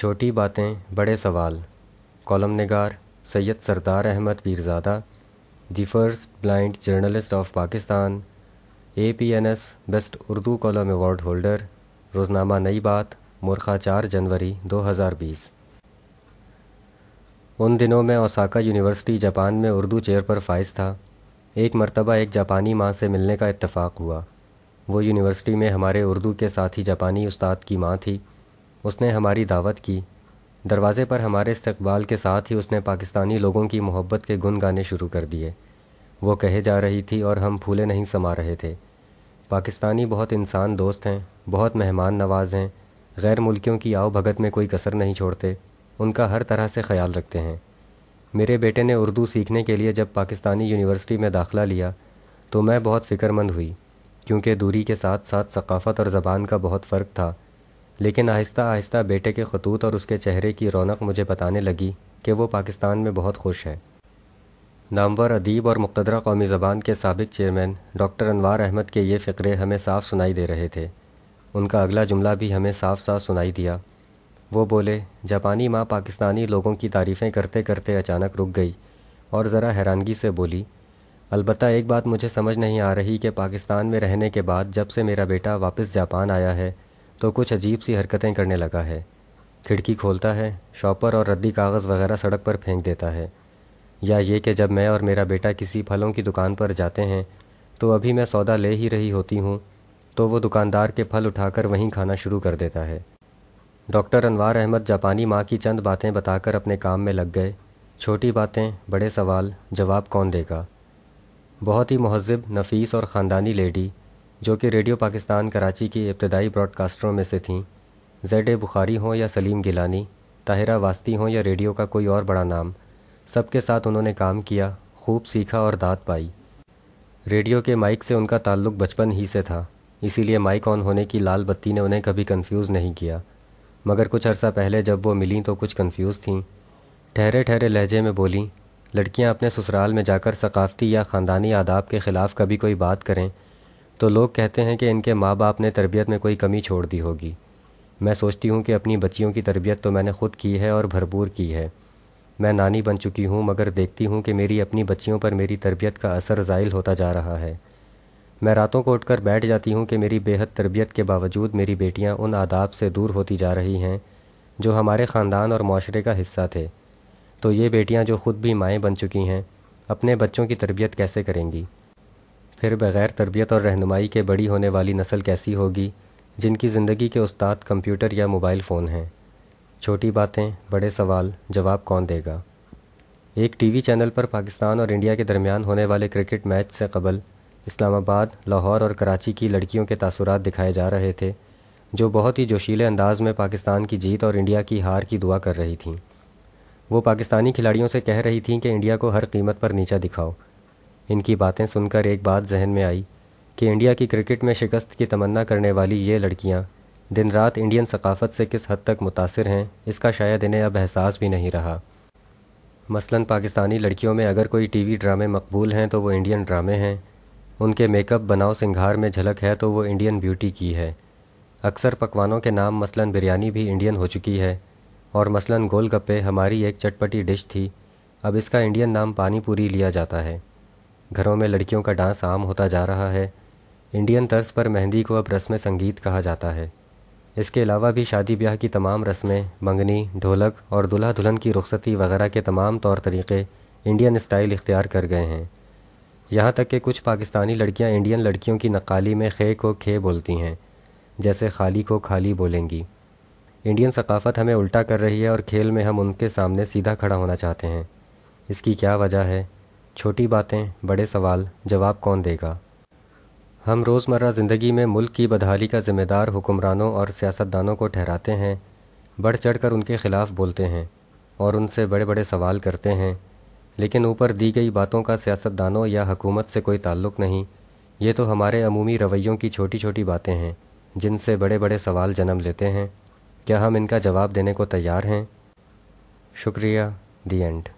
چھوٹی باتیں بڑے سوال کالم نگار Syed Sardar Ahmed Pirzada the first blind journalist of Pakistan A P N S best Urdu column award holder روزنامہ نئی بات مرخہ چار جنوری دو ہزار بیس ان دنوں میں اوساکا یونیورسٹی جاپان میں اردو چیئر پر فائز تھا ایک مرتبہ ایک جاپانی ماں سے ملنے کا اتفاق ہوا وہ یونیورسٹی میں ہمارے اردو کے ساتھی جاپانی استاد کی ماں تھی اس نے ہماری دعوت کی دروازے پر ہمارے استقبال کے ساتھ ہی اس نے پاکستانی لوگوں کی محبت کے گن گانے شروع کر دیے وہ کہے جا رہی تھی اور ہم پھولے نہیں سما رہے تھے پاکستانی بہت انسان دوست ہیں بہت مہمان نواز ہیں غیر ملکیوں کی آؤ بھگت میں کوئی کسر نہیں چھوڑتے ان کا ہر طرح سے خیال رکھتے ہیں میرے بیٹے نے اردو سیکھنے کے لیے جب پاکستانی یونیورسٹی میں داخلہ لیا تو میں بہت فکر مند ہوئی کیونکہ دوری کے ساتھ ساتھ ثقافت اور زبان کا بہت فرق تھا لیکن آہستہ آہستہ بیٹے کے خطوط اور اس کے چہرے کی رونق مجھے بتانے لگی کہ وہ پاکستان میں بہت خوش ہے نامور ادیب اور مقتدرہ قومی زبان کے سابق چیئرمین ڈاکٹر انوار احمد کے یہ فقرے ہمیں صاف سنائی دے رہے تھے ان کا اگلا جملہ بھی ہمیں صاف صاف سنائی دیا وہ بولے جاپانی ماں پاکستانی لوگوں کی تعریفیں کرتے کرتے اچانک رک گئی اور ذرا حیرانگی سے بولی البتہ ایک بات مجھے سمجھ نہیں آ رہی کہ پاکستان میں رہنے کے بعد جب سے میرا بیٹا واپس جاپان آیا ہے تو کچھ عجیب سی حرکتیں کرنے لگا ہے کھڑکی کھولتا ہے شاپر اور ردی کاغذ وغیرہ سڑک پر پھینک دیتا ہے یا یہ کہ جب میں اور میرا بیٹا کسی پھلوں کی دکان پر جاتے ہیں تو ابھی میں سودا لے ہی رہی ہوتی ہوں تو وہ دکاندار کے پھل اٹھا کر وہیں کھانا شروع کر دیتا ہے ڈاکٹر انوار احمد جاپانی ماں کی چند باتیں بتا کر اپنے کام میں لگ گئے چھوٹی باتیں بڑے سوال جواب کون دے گا بہت ہی مہذب نفیس اور خاندانی لیڈی جو کہ ریڈیو پاکستان کراچی کی ابتدائی براڈ کاسٹروں میں سے تھیں زیڈ بخاری ہوں یا سلیم گیلانی طاہرہ واسطی ہوں یا ریڈیو کا کوئی اور بڑا نام سب کے ساتھ انہوں نے کام کیا خوب سیکھا اور داد پائی ریڈیو کے مائک سے ان کا تعلق بچپن ہی سے تھا اسی لیے مائک آن ہونے کی لال بتی نے انہیں کبھی کنفیوز نہیں کیا مگر کچھ عرصہ پہلے جب وہ ملیں تو کچھ کنفیوز تھیں ٹھہرے ٹھہرے لہجے میں بولیں لڑکیاں اپنے سسرال میں جا کر ثقافتی یا خاندانی آداب کے خلاف کبھی کوئی بات کریں تو لوگ کہتے ہیں کہ ان کے ماں باپ نے تربیت میں کوئی کمی چھوڑ دی ہوگی میں سوچتی ہوں کہ اپنی بچیوں کی تربیت تو میں نے خود کی ہے اور بھرپور کی ہے میں نانی بن چکی ہوں مگر دیکھتی ہوں کہ میری اپنی بچیوں پر میری تربیت کا اثر زائل ہوتا جا رہا ہے میں راتوں کو اٹھ کر بیٹھ جاتی ہوں کہ میری بےحد تربیت کے باوجود میری بیٹیاں ان آداب سے دور ہوتی جا رہی ہیں جو ہمارے خاندان اور معاشرے کا حصہ تھے تو یہ بیٹیاں جو خود بھی مائیں بن چکی ہیں اپنے بچوں کی تربیت کیسے کریں گی پھر بغیر تربیت اور رہنمائی کے بڑی ہونے والی نسل کیسی ہوگی جن کی زندگی کے استاد کمپیوٹر یا موبائل فون ہیں چھوٹی باتیں بڑے سوال جواب کون دے گا ایک ٹی وی چینل پر پاکستان اور انڈیا کے درمیان ہونے والے کرکٹ میچ سے قبل اسلام آباد لاہور اور کراچی کی لڑکیوں کے تاثرات دکھائے جا رہے تھے جو بہت ہی جوشیلے انداز میں پاکستان کی جیت اور انڈیا کی ہار کی دعا کر رہی تھیں وہ پاکستانی کھلاڑیوں سے کہہ رہی تھیں کہ انڈیا کو ہر قیمت پر نیچا دکھاؤ ان کی باتیں سن کر ایک بات ذہن میں آئی کہ انڈیا کی کرکٹ میں شکست کی تمنا کرنے والی یہ لڑکیاں دن رات انڈین ثقافت سے کس حد تک متاثر ہیں اس کا شاید انہیں اب احساس بھی نہیں رہا مثلا پاکستانی لڑکیوں میں اگر کوئی ٹی وی ڈرامے مقبول ہیں تو وہ انڈین ڈرامے ہیں ان کے میک اپ بناؤ سنگھار میں جھلک ہے تو وہ انڈین بیوٹی کی ہے اکثر پکوانوں کے نام مثلا بریانی بھی انڈین ہو چکی ہے اور مثلا گول گپے ہماری ایک چٹپٹی ڈش تھی اب اس کا انڈین نام پانی پوری لیا جاتا ہے گھروں میں لڑکیوں کا ڈانس عام ہوتا جا رہا ہے انڈین طرز پر مہندی کو اب رسم سنگیت کہا جاتا ہے اس کے علاوہ بھی شادی بیاہ کی تمام رسمیں منگنی ڈھولک اور دلہا دلہن کی رخصتی وغیرہ کے تمام طور طریقے انڈین اسٹائل اختیار کر گئے ہیں یہاں تک کہ کچھ پاکستانی لڑکیاں انڈین لڑکیوں کی نقالی میں خے کو کھے بولتی ہیں جیسے خالی کو خالی بولیں گی انڈین ثقافت ہمیں الٹا کر رہی ہے اور کھیل میں ہم ان کے سامنے سیدھا کھڑا ہونا چاہتے ہیں اس کی کیا وجہ ہے چھوٹی باتیں بڑے سوال جواب کون دے گا ہم روزمرہ زندگی میں ملک کی بدحالی کا ذمہ دار حکمرانوں اور سیاستدانوں کو ٹھہراتے ہیں بڑھ چڑھ کر ان کے خلاف بولتے ہیں اور ان سے بڑے بڑے سوال کرتے ہیں لیکن اوپر دی گئی باتوں کا سیاستدانوں یا حکومت سے کوئی تعلق نہیں یہ تو ہمارے عمومی رویوں کی چھوٹی چھوٹی باتیں ہیں جن سے بڑے بڑے سوال جنم لیتے ہیں کیا ہم ان کا جواب دینے کو تیار ہیں شکریہ دی اینڈ